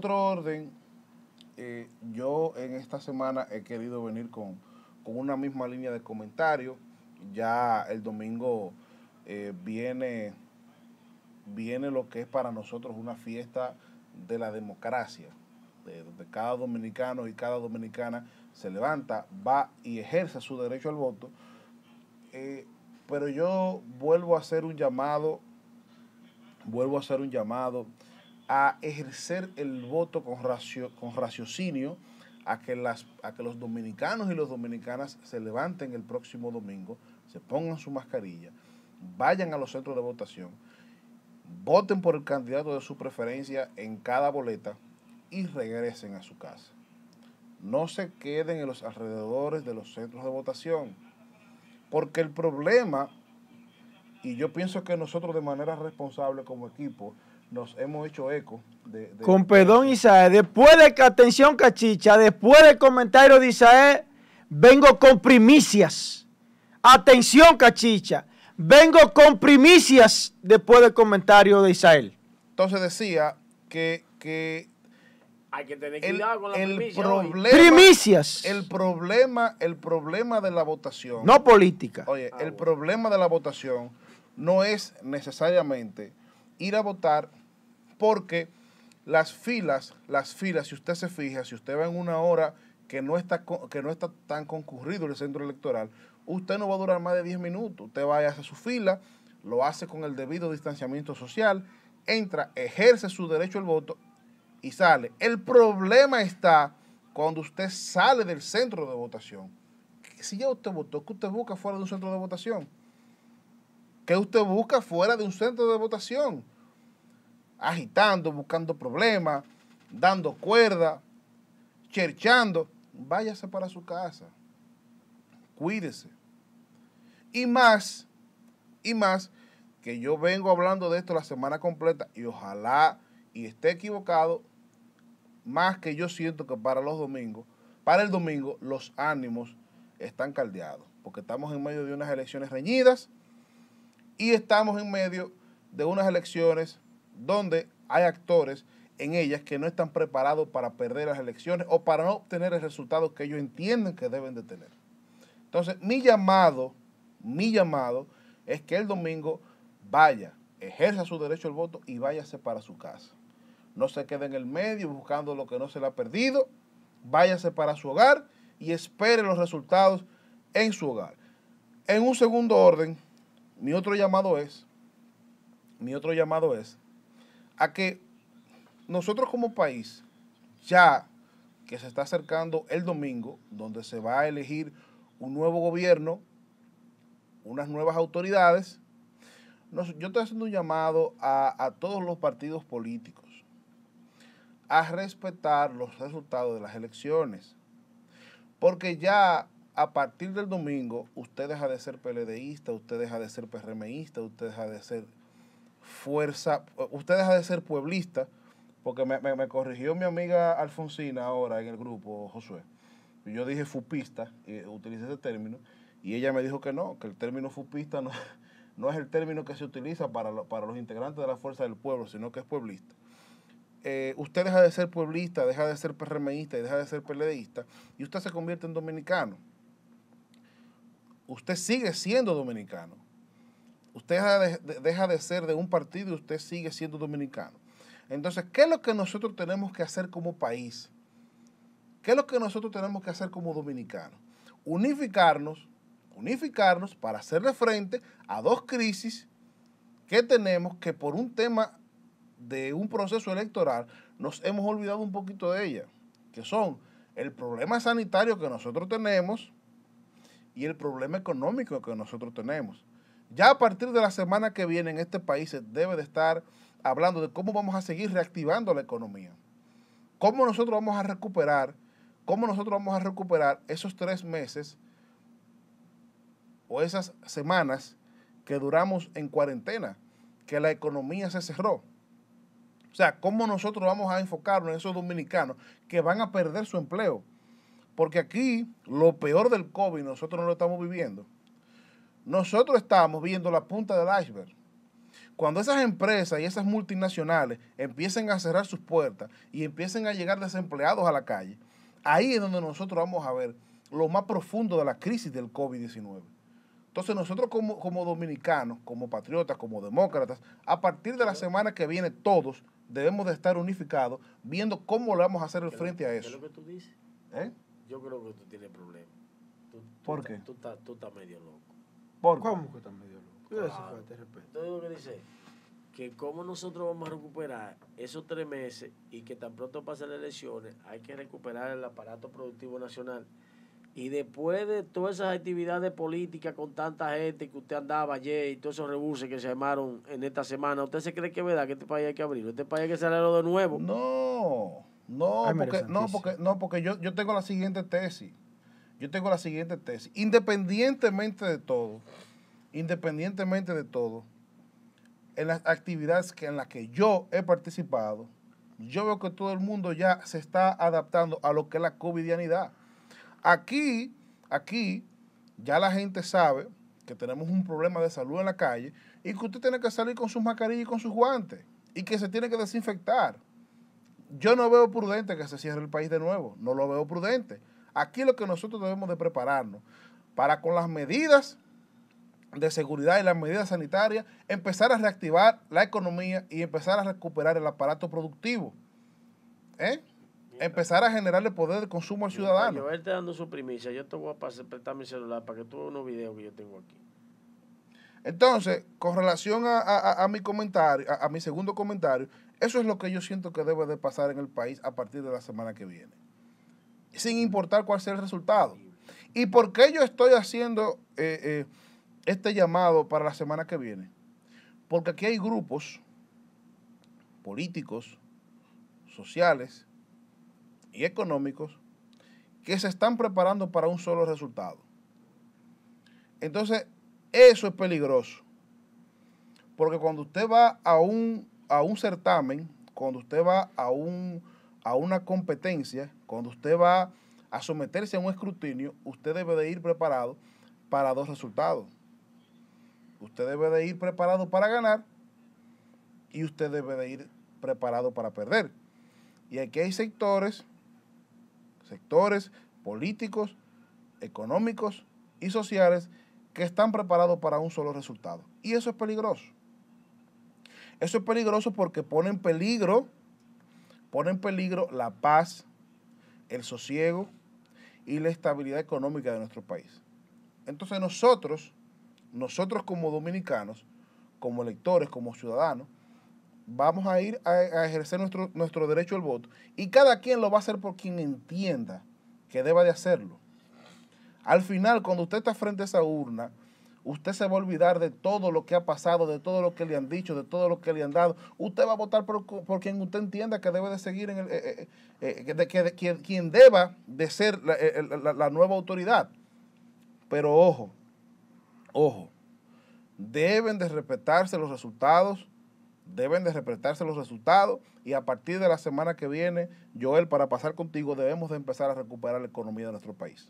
otro orden, eh, yo en esta semana he querido venir con, una misma línea de comentarios. Ya el domingo eh, viene, viene lo que es para nosotros una fiesta de la democracia, de donde cada dominicano y cada dominicana se levanta, va y ejerce su derecho al voto. Eh, pero yo vuelvo a hacer un llamado, vuelvo a hacer un llamado a ejercer el voto con, con raciocinio, a que, las, a que los dominicanos y las dominicanas se levanten el próximo domingo, se pongan su mascarilla, vayan a los centros de votación, voten por el candidato de su preferencia en cada boleta y regresen a su casa. No se queden en los alrededores de los centros de votación, porque el problema, y yo pienso que nosotros de manera responsable como equipo, nos hemos hecho eco. Con perdón, Isael, después de que, atención cachicha, después del comentario de Isael, vengo con primicias. Atención cachicha, vengo con primicias después del comentario de Isael. Entonces decía que, que hay que tener cuidado el, con la problema, primicias. El problema, el problema de la votación. No política. Oye, ah, el problema de la votación no es necesariamente ir a votar porque las filas, las filas, si usted se fija, si usted va en una hora que no está, que no está tan concurrido el centro electoral, usted no va a durar más de 10 minutos. Usted va a hacer su fila, lo hace con el debido distanciamiento social, entra, ejerce su derecho al voto y sale. El problema está cuando usted sale del centro de votación. Si ya usted votó, ¿qué usted busca fuera de un centro de votación? ¿Qué usted busca fuera de un centro de votación? agitando, buscando problemas, dando cuerda, cherchando, váyase para su casa. Cuídese. Y más, y más, que yo vengo hablando de esto la semana completa y ojalá y esté equivocado, más que yo siento que para los domingos, para el domingo los ánimos están caldeados, porque estamos en medio de unas elecciones reñidas y estamos en medio de unas elecciones donde hay actores en ellas que no están preparados para perder las elecciones o para no obtener el resultado que ellos entienden que deben de tener. Entonces, mi llamado, mi llamado es que el domingo vaya, ejerza su derecho al voto y váyase para su casa. No se quede en el medio buscando lo que no se le ha perdido, váyase para su hogar y espere los resultados en su hogar. En un segundo orden, mi otro llamado es, mi otro llamado es a que nosotros como país, ya que se está acercando el domingo, donde se va a elegir un nuevo gobierno, unas nuevas autoridades, yo estoy haciendo un llamado a, a todos los partidos políticos a respetar los resultados de las elecciones. Porque ya a partir del domingo, usted deja de ser PLDista, usted deja de ser PRMista, usted deja de ser fuerza. usted deja de ser pueblista, porque me, corrigió mi amiga Alfonsina ahora en el grupo, Josué. Yo dije fupista, y eh, utilicé ese término, y ella me dijo que no, que el término fupista no, no es el término que se utiliza para, los integrantes de la fuerza del pueblo, sino que es pueblista. Eh, usted deja de ser pueblista, deja de ser PRMista y deja de ser PLDista, y usted se convierte en dominicano. Usted sigue siendo dominicano Usted deja de, ser de un partido y usted sigue siendo dominicano. Entonces, ¿qué es lo que nosotros tenemos que hacer como país? ¿Qué es lo que nosotros tenemos que hacer como dominicanos? Unificarnos, unificarnos para hacerle frente a dos crisis que tenemos que por un tema de un proceso electoral nos hemos olvidado un poquito de ellas, que son el problema sanitario que nosotros tenemos y el problema económico que nosotros tenemos. Ya a partir de la semana que viene en este país se debe de estar hablando de cómo vamos a seguir reactivando la economía. Cómo nosotros vamos a recuperar, cómo nosotros vamos a recuperar esos tres meses o esas semanas que duramos en cuarentena, que la economía se cerró. O sea, cómo nosotros vamos a enfocarnos en esos dominicanos que van a perder su empleo. Porque aquí lo peor del COVID nosotros no lo estamos viviendo. Nosotros estamos viendo la punta del iceberg. Cuando esas empresas y esas multinacionales empiecen a cerrar sus puertas y empiecen a llegar desempleados a la calle, ahí es donde nosotros vamos a ver lo más profundo de la crisis del COVID-19. Entonces nosotros como, como, dominicanos, como patriotas, como demócratas, a partir de la semana que viene todos debemos de estar unificados viendo cómo le vamos a hacer el frente a eso. ¿Qué es lo que tú dices? ¿Eh? Yo creo que tú tienes problemas. ¿Por qué? tú estás medio loco. ¿Cómo que está medio loco? que ah. este dice que cómo nosotros vamos a recuperar esos tres meses y que tan pronto pasen las elecciones, hay que recuperar el aparato productivo nacional. Y después de todas esas actividades políticas con tanta gente que usted andaba ayer y todos esos rebuses que se armaron en esta semana, ¿usted se cree que es verdad que este país hay que abrirlo? ¿Este país hay que cerrarlo de nuevo? No, no, porque, no, porque, no, porque yo tengo la siguiente tesis yo tengo la siguiente tesis. Independientemente de todo, independientemente de todo, en las actividades que, en las que yo he participado, yo veo que todo el mundo ya se está adaptando a lo que es la covidianidad. Aquí, aquí, ya la gente sabe que tenemos un problema de salud en la calle y que usted tiene que salir con sus mascarillas y con sus guantes y que se tiene que desinfectar. Yo no veo prudente que se cierre el país de nuevo, no lo veo prudente. Aquí lo que nosotros debemos de prepararnos para con las medidas de seguridad y las medidas sanitarias, empezar a reactivar la economía y empezar a recuperar el aparato productivo. ¿Eh? Empezar a generarle poder de consumo al ciudadano. Yo, voy dando su primicia, yo te voy a prestar mi celular para que tú veas unos videos que yo tengo aquí. Entonces, con relación a, mi comentario, a mi segundo comentario, eso es lo que yo siento que debe de pasar en el país a partir de la semana que viene sin importar cuál sea el resultado. ¿Y por qué yo estoy haciendo eh, eh, este llamado para la semana que viene? Porque aquí hay grupos políticos, sociales y económicos que se están preparando para un solo resultado. Entonces, eso es peligroso. Porque cuando usted va a un, a un certamen, cuando usted va a un a una competencia, cuando usted va a someterse a un escrutinio, usted debe de ir preparado para dos resultados. Usted debe de ir preparado para ganar y usted debe de ir preparado para perder. Y aquí hay sectores, sectores políticos, económicos y sociales que están preparados para un solo resultado. Y eso es peligroso. Eso es peligroso porque pone en peligro pone en peligro la paz, el sosiego y la estabilidad económica de nuestro país. Entonces nosotros, nosotros como dominicanos, como electores, como ciudadanos, vamos a ir a, a, ejercer nuestro, nuestro derecho al voto y cada quien lo va a hacer por quien entienda que deba de hacerlo. Al final, cuando usted está frente a esa urna, usted se va a olvidar de todo lo que ha pasado, de todo lo que le han dicho, de todo lo que le han dado. Usted va a votar por, quien usted entienda que debe de seguir, en el, eh, eh, eh, que, de, quien, deba de ser la, la nueva autoridad. Pero ojo, ojo, deben de respetarse los resultados deben de respetarse los resultados y a partir de la semana que viene, Joel, para pasar contigo, debemos de empezar a recuperar la economía de nuestro país.